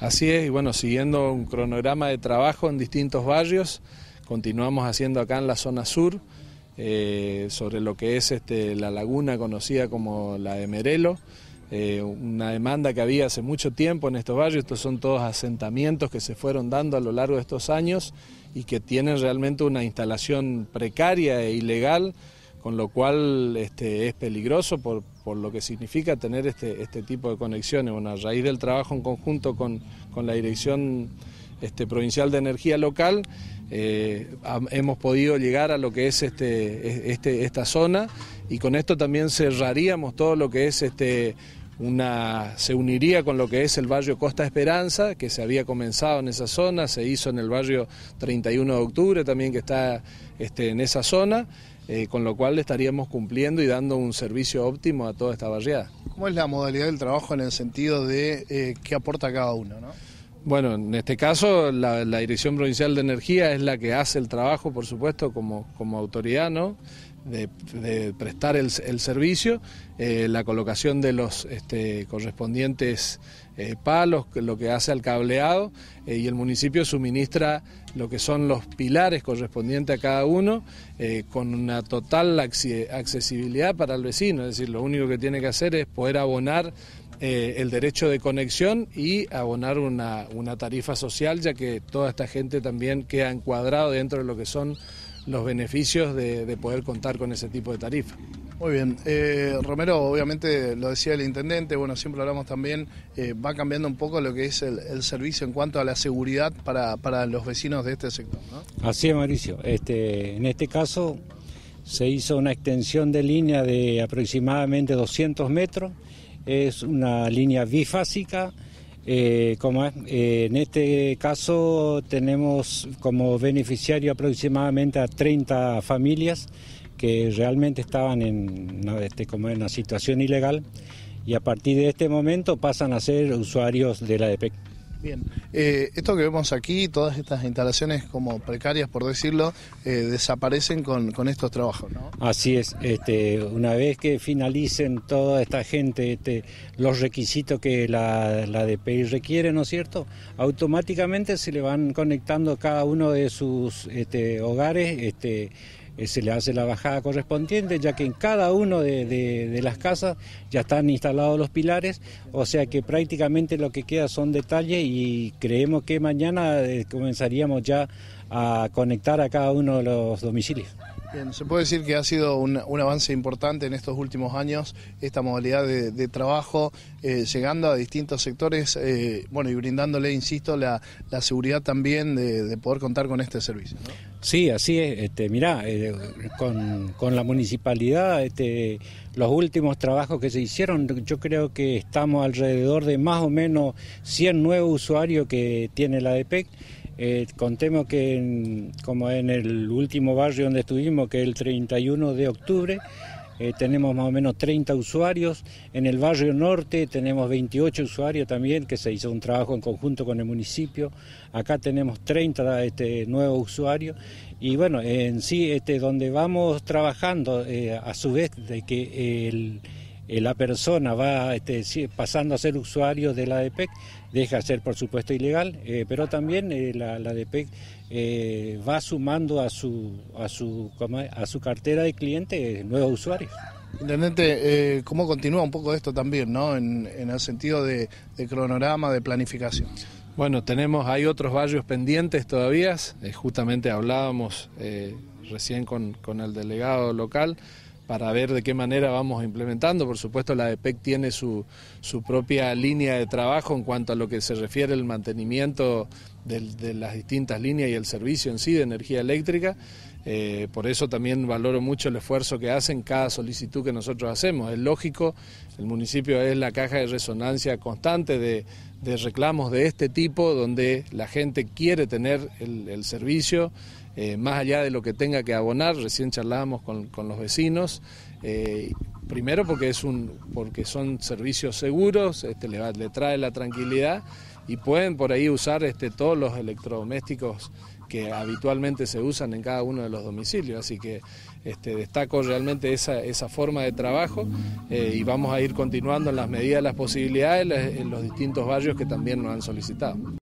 Así es, y bueno, siguiendo un cronograma de trabajo en distintos barrios, continuamos haciendo acá en la zona sur, eh, sobre lo que es este, la laguna conocida como la de Merelo, eh, una demanda que había hace mucho tiempo en estos barrios, estos son todos asentamientos que se fueron dando a lo largo de estos años y que tienen realmente una instalación precaria e ilegal, con lo cual este, es peligroso por, por lo que significa tener este, este tipo de conexiones. Bueno, a raíz del trabajo en conjunto con, la Dirección este, Provincial de Energía Local, eh, hemos podido llegar a lo que es este, e, este, esta zona y con esto también cerraríamos todo lo que es este una, se uniría con lo que es el barrio Costa Esperanza, que se había comenzado en esa zona, se hizo en el barrio 31 de octubre también que está este, en esa zona, eh, con lo cual estaríamos cumpliendo y dando un servicio óptimo a toda esta barriada. ¿Cómo es la modalidad del trabajo en el sentido de eh, qué aporta cada uno? Bueno, en este caso la, Dirección Provincial de Energía es la que hace el trabajo, por supuesto, como, como autoridad, ¿no? De, prestar el, servicio, eh, la colocación de los este, correspondientes eh, palos, lo que hace al cableado, eh, y el municipio suministra lo que son los pilares correspondientes a cada uno, con una total accesibilidad para el vecino, es decir, lo único que tiene que hacer es poder abonar eh, el derecho de conexión y abonar una, tarifa social, ya que toda esta gente también queda encuadrado dentro de lo que son los beneficios de, poder contar con ese tipo de tarifa. Muy bien, eh, Romero, obviamente lo decía el intendente, bueno, siempre hablamos también, eh, va cambiando un poco lo que es el, servicio en cuanto a la seguridad para, los vecinos de este sector, Así es, Mauricio. Este, en este caso se hizo una extensión de línea de aproximadamente 200 metros es una línea bifásica. Eh, como, eh, en este caso tenemos como beneficiario aproximadamente a 30 familias que realmente estaban en, este, como en una situación ilegal y a partir de este momento pasan a ser usuarios de la DPEC. Bien, eh, esto que vemos aquí, todas estas instalaciones como precarias, por decirlo, eh, desaparecen con, estos trabajos, ¿no? Así es, este, una vez que finalicen toda esta gente este, los requisitos que la, la DPI requiere, ¿no es cierto? Automáticamente se le van conectando cada uno de sus este, hogares. Este, eh, se le hace la bajada correspondiente, ya que en cada una de, de, las casas ya están instalados los pilares, o sea que prácticamente lo que queda son detalles y creemos que mañana eh, comenzaríamos ya a conectar a cada uno de los domicilios se puede decir que ha sido un, avance importante en estos últimos años esta modalidad de, trabajo, eh, llegando a distintos sectores, eh, bueno, y brindándole, insisto, la, seguridad también de, poder contar con este servicio. Sí, así es. Este, mirá, eh, con, la municipalidad, este, los últimos trabajos que se hicieron, yo creo que estamos alrededor de más o menos 100 nuevos usuarios que tiene la DEPEC. Eh, contemos que como en el último barrio donde estuvimos, que es el 31 de octubre, eh, tenemos más o menos 30 usuarios. En el barrio norte tenemos 28 usuarios también, que se hizo un trabajo en conjunto con el municipio. Acá tenemos 30 este, nuevos usuarios. Y bueno, en sí, este, donde vamos trabajando, eh, a su vez, de que el eh, la persona va este, pasando a ser usuario de la DPEC, deja de ser por supuesto ilegal, eh, pero también eh, la, la, DPEC va sumando a su, a, su, a su cartera de clientes nuevos usuarios. Intendente, ¿cómo continúa un poco esto también, en, el sentido de, cronograma, de planificación? Bueno, tenemos, hay otros barrios pendientes todavía, justamente hablábamos recién con, con, el delegado local, para ver de qué manera vamos implementando. Por supuesto, la EPEC tiene su, su propia línea de trabajo en cuanto a lo que se refiere al mantenimiento de, las distintas líneas y el servicio en sí de energía eléctrica. Eh, por eso también valoro mucho el esfuerzo que hacen cada solicitud que nosotros hacemos. Es lógico, el municipio es la caja de resonancia constante de, reclamos de este tipo, donde la gente quiere tener el, servicio, eh, más allá de lo que tenga que abonar. Recién charlábamos con, los vecinos. Eh, primero porque, es un, porque son servicios seguros, este, le trae la tranquilidad y pueden por ahí usar este, todos los electrodomésticos que habitualmente se usan en cada uno de los domicilios. Así que este, destaco realmente esa, forma de trabajo eh, y vamos a ir continuando en las medidas, las posibilidades en los distintos barrios que también nos han solicitado.